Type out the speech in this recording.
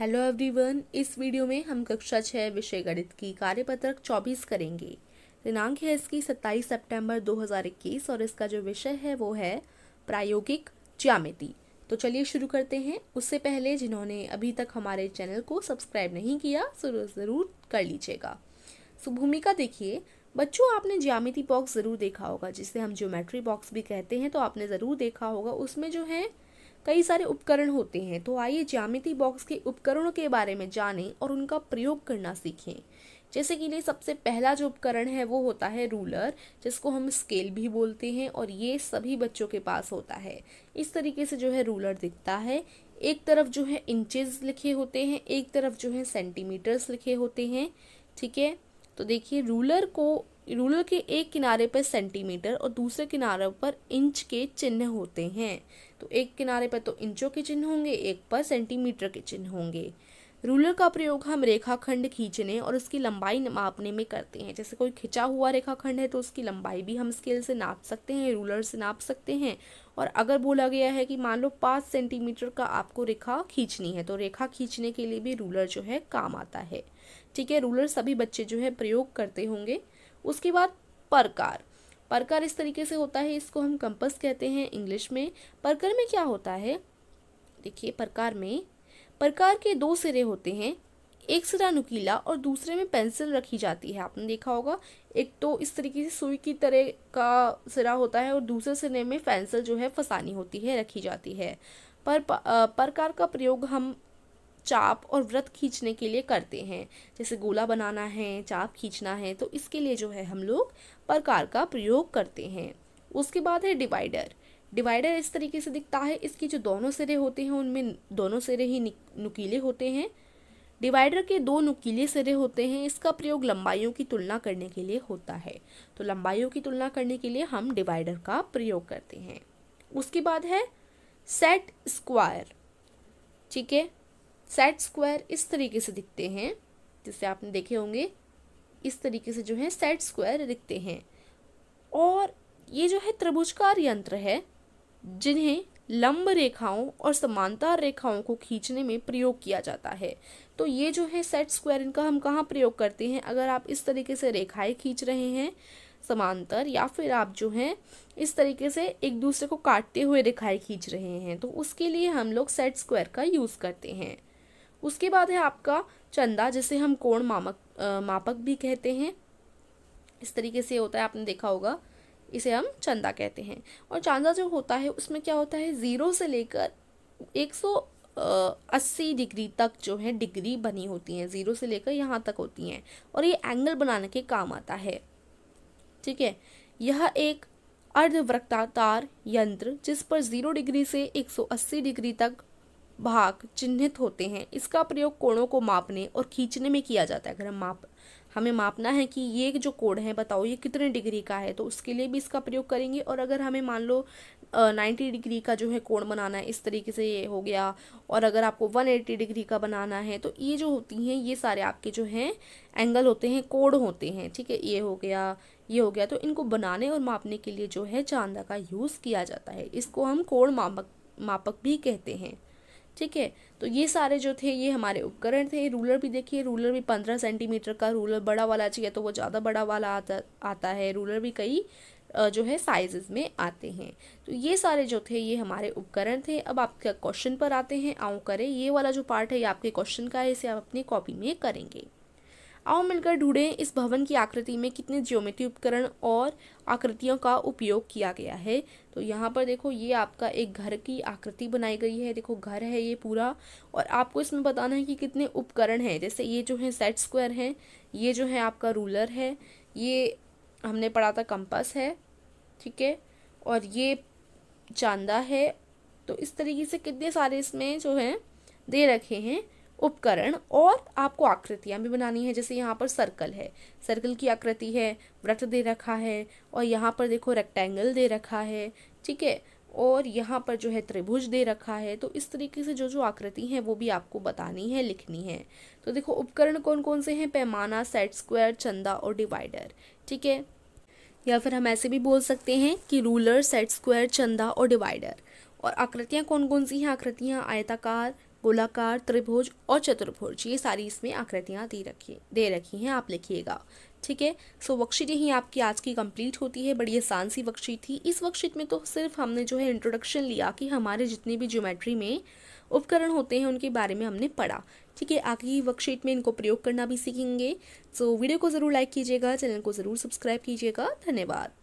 hello everyone इस video में हम कक्षा छः विषय गणित की कार्यपत्रक 24 करेंगे दिनांक है इसकी 27 सितंबर 2021 और इसका जो विषय है वो है प्रायोगिक ज्यामिति तो चलिए शुरू करते हैं उससे पहले जिन्होंने अभी तक हमारे चैनल को सब्सक्राइब नहीं किया ज़रूर कर लीजिएगा सो भूमिका देखिए बच्चों आपने ज्यामिति बॉक्स ज़रूर देखा होगा जिसे हम ज्योमेट्री बॉक्स भी कहते हैं तो आपने ज़रूर देखा होगा उसमें जो है कई सारे उपकरण होते हैं तो आइए ज्यामिति बॉक्स के उपकरणों के बारे में जानें और उनका प्रयोग करना सीखें जैसे कि नहीं सबसे पहला जो उपकरण है वो होता है रूलर जिसको हम स्केल भी बोलते हैं और ये सभी बच्चों के पास होता है इस तरीके से जो है रूलर दिखता है एक तरफ जो है इंचेस लिखे होते हैं एक तरफ जो है सेंटीमीटर्स लिखे होते हैं ठीक है तो देखिए रूलर को रूलर के एक किनारे पर सेंटीमीटर और दूसरे किनारे पर इंच के चिन्ह होते हैं तो एक किनारे पर तो इंचों के चिन्ह होंगे एक पर सेंटीमीटर के चिन्ह होंगे रूलर का प्रयोग हम रेखाखंड खींचने और उसकी लंबाई मापने में करते हैं जैसे कोई खिंचा हुआ रेखाखंड है तो उसकी लंबाई भी हम स्केल से नाप सकते हैं रूलर से नाप सकते हैं और अगर बोला गया है कि मान लो पाँच सेंटीमीटर का आपको रेखा खींचनी है तो रेखा खींचने के लिए भी रूलर जो है काम आता है ठीक है रूलर सभी बच्चे जो है प्रयोग करते होंगे उसके बाद परकार परकार इस तरीके से होता है इसको हम कंपस कहते हैं इंग्लिश में परकर में क्या होता है देखिए परकार में प्रकार के दो सिरे होते हैं एक सिरा नुकीला और दूसरे में पेंसिल रखी जाती है आपने देखा होगा एक तो इस तरीके से सुई की तरह का सिरा होता है और दूसरे सिरे में पेंसिल जो है फसानी होती है रखी जाती है पर प्रकार का प्रयोग हम चाप और व्रत खींचने के लिए करते हैं जैसे गोला बनाना है चाप खींचना है तो इसके लिए जो है हम लोग प्रकार का प्रयोग करते हैं उसके बाद है डिवाइडर डिवाइडर इस तरीके से दिखता है इसके जो दोनों सिरे होते हैं उनमें दोनों सिरे ही नुकीले होते हैं डिवाइडर के दो नुकीले सिरे होते हैं इसका प्रयोग लंबाइयों की तुलना करने के लिए होता है तो लंबाइयों की तुलना करने के लिए हम डिवाइडर का प्रयोग करते हैं उसके बाद है सेट स्क्वायर ठीक है सेट स्क्वायर इस तरीके से दिखते हैं जिससे आपने देखे होंगे इस तरीके से जो है सेट स्क्वायर दिखते हैं और ये जो है त्रिभुजकार यंत्र है जिन्हें लंब रेखाओं और समांतर रेखाओं को खींचने में प्रयोग किया जाता है तो ये जो है सेट स्क्वायर इनका हम कहाँ प्रयोग करते हैं अगर आप इस तरीके से रेखाएं खींच रहे हैं समांतर या फिर आप जो हैं इस तरीके से एक दूसरे को काटते हुए रेखाएं खींच रहे हैं तो उसके लिए हम लोग सेट स्क्वायर का यूज़ करते हैं उसके बाद है आपका चंदा जिसे हम कोण मामक आ, मापक भी कहते हैं इस तरीके से होता है आपने देखा होगा इसे हम चंदा कहते हैं और चांदा जो होता है उसमें क्या होता है ज़ीरो से लेकर एक सौ अस्सी डिग्री तक जो है डिग्री बनी होती हैं ज़ीरो से लेकर यहाँ तक होती हैं और ये एंगल बनाने के काम आता है ठीक है यह एक अर्धवृत्ताकार यंत्र जिस पर ज़ीरो डिग्री से 180 डिग्री तक भाग चिन्हित होते हैं इसका प्रयोग कोणों को मापने और खींचने में किया जाता है अगर हम माप हमें मापना है कि ये जो कोड है बताओ ये कितने डिग्री का है तो उसके लिए भी इसका प्रयोग करेंगे और अगर हमें मान लो नाइन्टी डिग्री का जो है कोड़ बनाना है इस तरीके से ये हो गया और अगर आपको वन एट्टी डिग्री का बनाना है तो ये जो होती हैं ये सारे आपके जो हैं एंगल होते हैं कोड होते हैं ठीक है ये हो गया ये हो गया तो इनको बनाने और मापने के लिए जो है चांदा का यूज़ किया जाता है इसको हम कोण मापक मापक भी कहते हैं ठीक है तो ये सारे जो थे ये हमारे उपकरण थे रूलर भी देखिए रूलर भी पंद्रह सेंटीमीटर का रूलर बड़ा वाला चाहिए तो वो ज़्यादा बड़ा वाला आता आता है रूलर भी कई जो है साइजेस में आते हैं तो ये सारे जो थे ये हमारे उपकरण थे अब आपके क्वेश्चन पर आते हैं आओ करें ये वाला जो पार्ट है ये आपके क्वेश्चन का है इसे आप अपनी कॉपी में करेंगे आओ मिलकर ढूंढें इस भवन की आकृति में कितने ज्योमेट्री उपकरण और आकृतियों का उपयोग किया गया है तो यहाँ पर देखो ये आपका एक घर की आकृति बनाई गई है देखो घर है ये पूरा और आपको इसमें बताना है कि कितने उपकरण हैं जैसे ये जो है सेट स्क्वायर हैं ये जो है आपका रूलर है ये हमने पढ़ा था कंपस है ठीक है और ये चांदा है तो इस तरीके से कितने सारे इसमें जो है दे रखे हैं उपकरण और आपको आकृतियाँ भी बनानी है जैसे यहाँ पर सर्कल है सर्कल की आकृति है व्रत दे रखा है और यहाँ पर देखो रेक्टेंगल दे रखा है ठीक है और यहाँ पर जो है त्रिभुज दे रखा है तो इस तरीके से जो जो आकृति हैं वो भी आपको बतानी है लिखनी है तो देखो उपकरण कौन कौन से हैं पैमाना सेट स्क्वायर चंदा और डिवाइडर ठीक है या फिर हम ऐसे भी बोल सकते हैं कि रूलर सेट स्क्वायर चंदा और डिवाइडर और आकृतियाँ कौन कौन सी हैं आकृतियाँ आयताकार गोलाकार त्रिभुज और चतुर्भुज ये सारी इसमें आकृतियाँ दे रखी दे रखी हैं आप लिखिएगा ठीक है सो वर्कशीट यही आपकी आज की कंप्लीट होती है बड़ी आसान सी वर्कशीट थी इस वर्कशीट में तो सिर्फ हमने जो है इंट्रोडक्शन लिया कि हमारे जितने भी ज्योमेट्री में उपकरण होते हैं उनके बारे में हमने पढ़ा ठीक है आगे की वर्कशीट में इनको प्रयोग करना भी सीखेंगे सो वीडियो को ज़रूर लाइक कीजिएगा चैनल को ज़रूर सब्सक्राइब कीजिएगा धन्यवाद